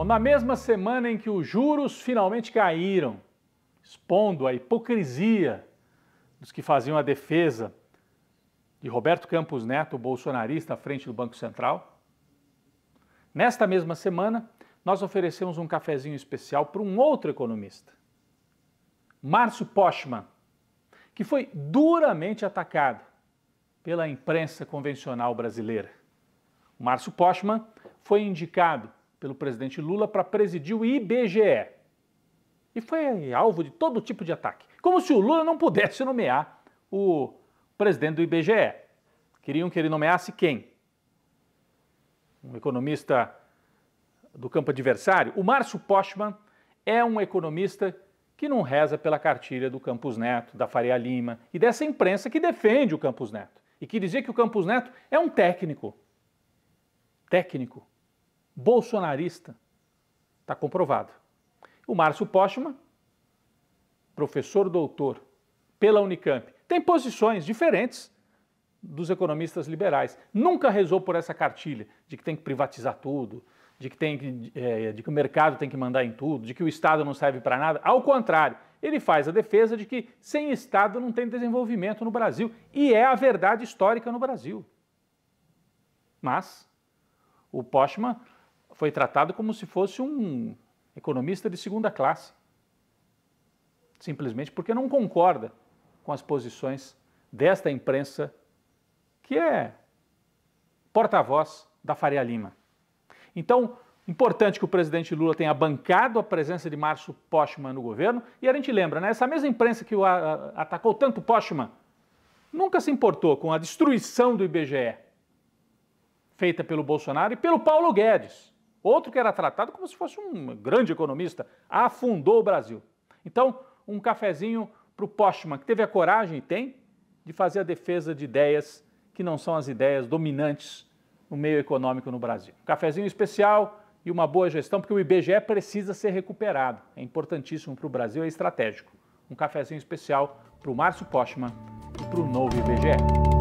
Bom, na mesma semana em que os juros finalmente caíram, expondo a hipocrisia dos que faziam a defesa de Roberto Campos Neto, bolsonarista, à frente do Banco Central, nesta mesma semana nós oferecemos um cafezinho especial para um outro economista, Márcio Postman, que foi duramente atacado pela imprensa convencional brasileira. Márcio Postman foi indicado pelo presidente Lula para presidir o IBGE. E foi alvo de todo tipo de ataque. Como se o Lula não pudesse nomear o presidente do IBGE. Queriam que ele nomeasse quem? Um economista do campo adversário? O Márcio Postman é um economista que não reza pela cartilha do Campos Neto, da Faria Lima e dessa imprensa que defende o Campos Neto e que dizia que o Campos Neto é um técnico. Técnico bolsonarista. Está comprovado. O Márcio Postman, professor doutor pela Unicamp, tem posições diferentes dos economistas liberais. Nunca rezou por essa cartilha de que tem que privatizar tudo, de que, tem que, é, de que o mercado tem que mandar em tudo, de que o Estado não serve para nada. Ao contrário, ele faz a defesa de que sem Estado não tem desenvolvimento no Brasil. E é a verdade histórica no Brasil. Mas o Postman foi tratado como se fosse um economista de segunda classe, simplesmente porque não concorda com as posições desta imprensa que é porta-voz da Faria Lima. Então, importante que o presidente Lula tenha bancado a presença de Márcio Postman no governo, e a gente lembra, né, essa mesma imprensa que atacou tanto Postman nunca se importou com a destruição do IBGE feita pelo Bolsonaro e pelo Paulo Guedes. Outro que era tratado como se fosse um grande economista, afundou o Brasil. Então, um cafezinho para o Postman, que teve a coragem, e tem, de fazer a defesa de ideias que não são as ideias dominantes no meio econômico no Brasil. Um cafezinho especial e uma boa gestão, porque o IBGE precisa ser recuperado. É importantíssimo para o Brasil, é estratégico. Um cafezinho especial para o Márcio Postman e para o novo IBGE.